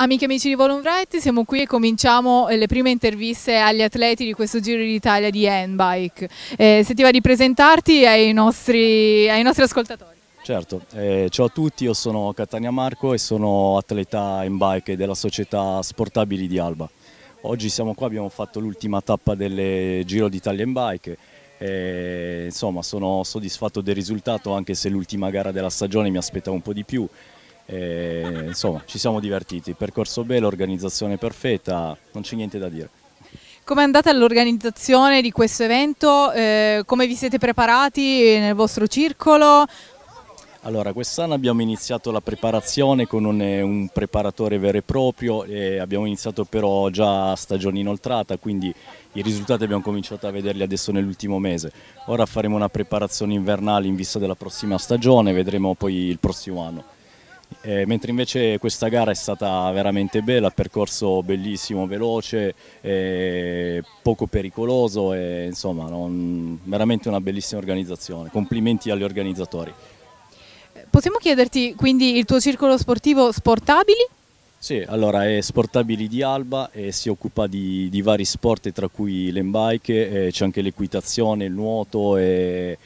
Amiche e amici di Volumbrite, siamo qui e cominciamo eh, le prime interviste agli atleti di questo Giro d'Italia di Handbike. Eh, se ti va di presentarti ai nostri, ai nostri ascoltatori. Certo, eh, ciao a tutti, io sono Catania Marco e sono atleta in bike della società Sportabili di Alba. Oggi siamo qua, abbiamo fatto l'ultima tappa del Giro d'Italia in bike. E, eh, insomma, sono soddisfatto del risultato anche se l'ultima gara della stagione mi aspettavo un po' di più. E, insomma, ci siamo divertiti, percorso bello, organizzazione perfetta, non c'è niente da dire. Come è andata l'organizzazione di questo evento? Eh, come vi siete preparati nel vostro circolo? Allora, quest'anno abbiamo iniziato la preparazione con un, un, preparatore vero e proprio e abbiamo iniziato però già stagione inoltrata, quindi i risultati abbiamo cominciato a vederli adesso nell'ultimo mese. Ora faremo una preparazione invernale in vista della prossima stagione, vedremo poi il prossimo anno. Eh, mentre invece questa gara è stata veramente bella, percorso bellissimo, veloce, eh, poco pericoloso e insomma non, veramente una bellissima organizzazione. Complimenti agli organizzatori. Possiamo chiederti quindi il tuo circolo sportivo Sportabili? Sì, allora è Sportabili di Alba e si occupa di, di vari sport tra cui le bike, eh, c'è anche l'equitazione, il nuoto e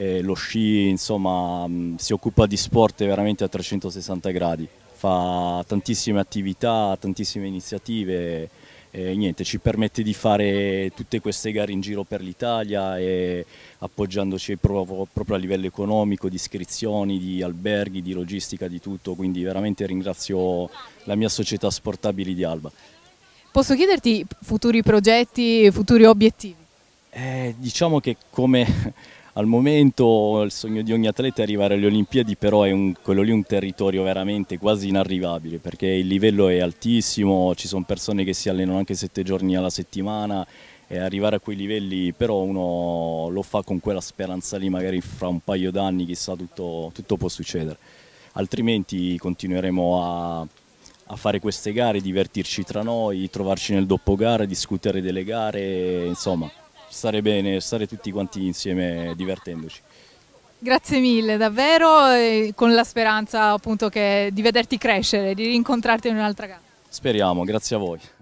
eh, lo sci insomma mh, mm, si occupa di sport veramente a 360 gradi, fa tantissime attività, tantissime iniziative e niente, ci permette di fare tutte queste gare in giro per l'Italia e appoggiandoci proprio, proprio, a livello economico, di iscrizioni, di alberghi, di logistica, di tutto, quindi veramente ringrazio la mia società Sportabili di Alba. Posso chiederti futuri progetti, futuri obiettivi? Eh, diciamo che come al momento il sogno di ogni atleta è arrivare alle Olimpiadi, però è un, quello lì un territorio veramente quasi inarrivabile perché il livello è altissimo, ci sono persone che si allenano anche sette giorni alla settimana e arrivare a quei livelli però uno lo fa con quella speranza lì, magari fra un paio d'anni chissà tutto, tutto, può succedere, altrimenti continueremo a, a fare queste gare, divertirci tra noi, trovarci nel doppio gara, discutere delle gare, insomma stare bene, stare tutti quanti insieme divertendoci. Grazie mille, davvero, con la speranza appunto che, di vederti crescere, di rincontrarti in un'altra gara. Speriamo, grazie a voi.